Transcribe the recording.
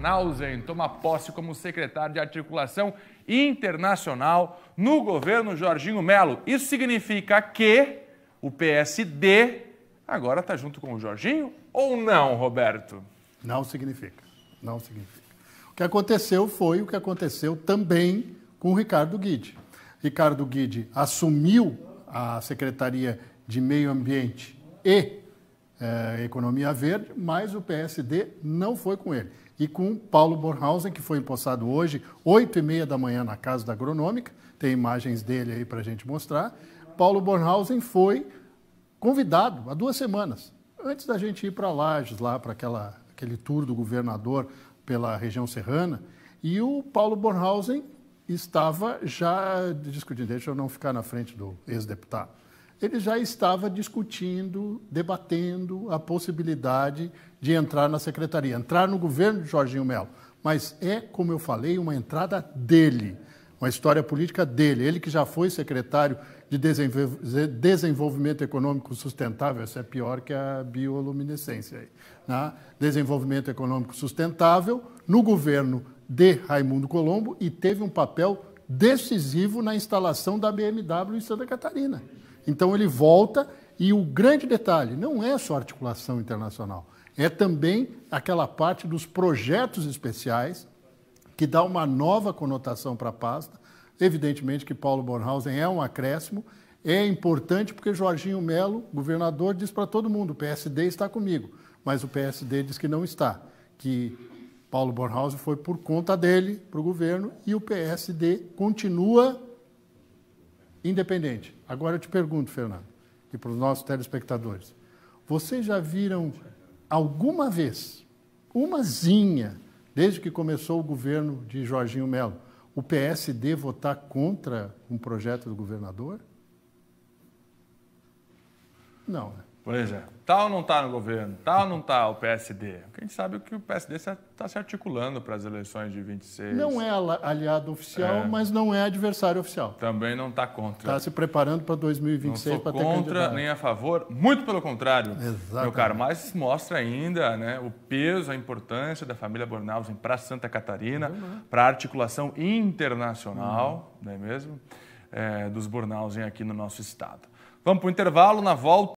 Nauzen toma posse como secretário de articulação internacional no governo Jorginho Melo. Isso significa que o PSD agora está junto com o Jorginho ou não, Roberto? Não significa. Não significa. O que aconteceu foi o que aconteceu também com o Ricardo Guide. Ricardo Guide assumiu a Secretaria de Meio Ambiente e eh, economia Verde, mas o PSD não foi com ele. E com Paulo Bornhausen, que foi empossado hoje, 8 e meia da manhã, na Casa da Agronômica, tem imagens dele aí para a gente mostrar. Paulo Bornhausen foi convidado há duas semanas, antes da gente ir para Lages, lá para aquele tour do governador pela região serrana, e o Paulo Bornhausen estava já discutindo, deixa eu não ficar na frente do ex-deputado ele já estava discutindo, debatendo a possibilidade de entrar na secretaria, entrar no governo de Jorginho Melo. Mas é, como eu falei, uma entrada dele, uma história política dele. Ele que já foi secretário de Desenvolvimento Econômico Sustentável, essa é pior que a bioluminescência. Né? Desenvolvimento Econômico Sustentável, no governo de Raimundo Colombo, e teve um papel decisivo na instalação da BMW em Santa Catarina. Então ele volta e o grande detalhe não é só articulação internacional, é também aquela parte dos projetos especiais que dá uma nova conotação para a pasta. Evidentemente que Paulo Bornhausen é um acréscimo, é importante porque Jorginho Melo, governador, diz para todo mundo: o PSD está comigo, mas o PSD diz que não está, que Paulo Bornhausen foi por conta dele para o governo e o PSD continua independente. Agora eu te pergunto, Fernando, e para os nossos telespectadores: vocês já viram alguma vez, umazinha, desde que começou o governo de Jorginho Melo, o PSD votar contra um projeto do governador? Não, né? Por exemplo, é. tal não está no governo, tal não está o PSD. Quem sabe o que o PSD está se articulando para as eleições de 26. Não é aliado oficial, é. mas não é adversário oficial. Também não está contra. Está se preparando para 2026 para ter Não contra candidato. nem a favor, muito pelo contrário. Exato. Meu caro, mas mostra ainda né, o peso, a importância da família Bornhausen para Santa Catarina, para a articulação internacional, uhum. não é mesmo? É, dos Bornhausen aqui no nosso estado. Vamos para o intervalo, na volta.